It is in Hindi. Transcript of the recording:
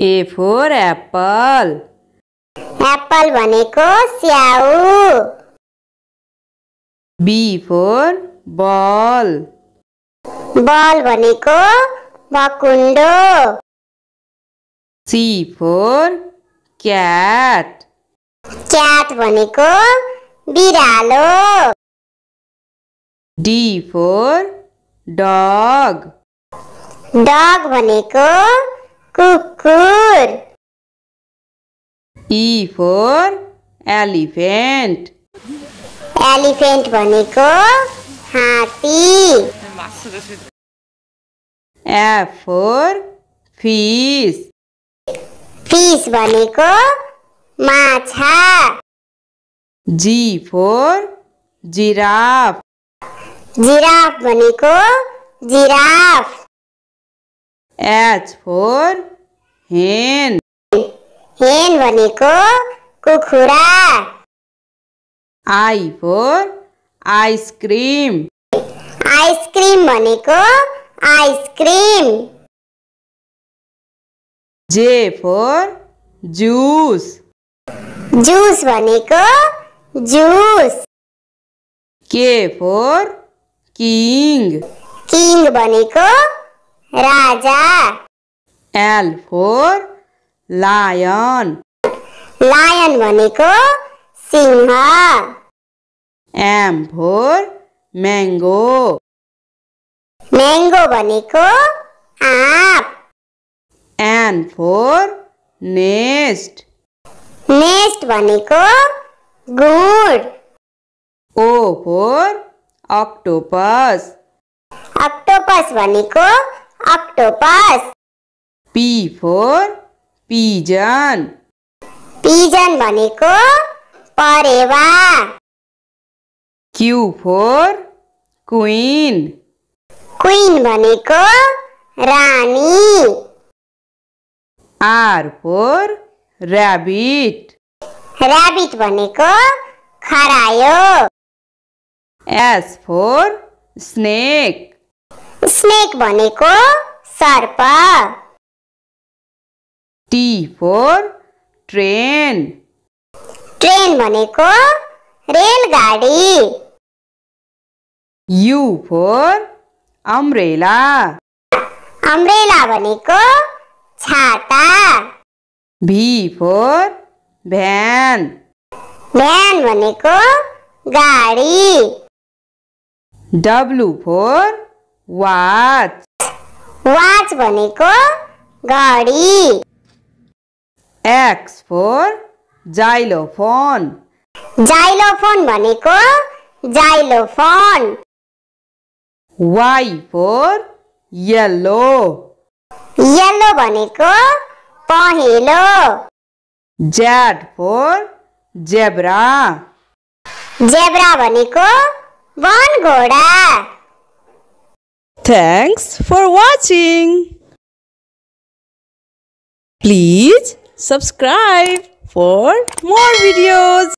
ए फोर एप्पल एप्पल भनेको स्याउ बी फोर बल बल भनेको भकुन्डो सी फोर क्याट क्याट भनेको बिरालो डी फोर डग डग भनेको कुकुर ई फोर एलिफेन्ट एलिफेन्ट भनेको हात्ती एफ फोर फिस फिस भनेको माछा जी फोर जिराफ जिराफ भनेको giraffe H for hen hen बने को कुखुरा आई फोर आइसक्रीम आइसक्रीम बने को ice cream J for juice juice बने को जूस के फोर किंग किंग बने को Raja. L for lion Lion भनेको सिंह. M for मैंगो Mango भनेको आप एन फोर नेस्ट नेस्ट भनेको गुड ओ फोर ऑक्टोपस अक्टोपस भनेको octopus. P for pigeon. Pigeon भनेको परेवा. Q for queen. Queen भनेको रानी. R for rabbit. Rabbit भनेको खरायो. S for snake. स्नेक भनेको सर्प टी फोर ट्रेन ट्रेन भनेको रेलगाडी यु फोर अम्ब्रेला अम्ब्रेला भनेको छाता भी फोर भ्यान भ्यान भनेको गाडी डब्लु फोर वाच वाच बने को गाड़ी एक्स फोर जाइलोफोन जाइलोफोन बने को xylophone Y for yellow yellow बने को पहेलो जेड फोर जेब्रा जेब्रा बने को वन घोडा Thanks for watching. Please subscribe for more videos.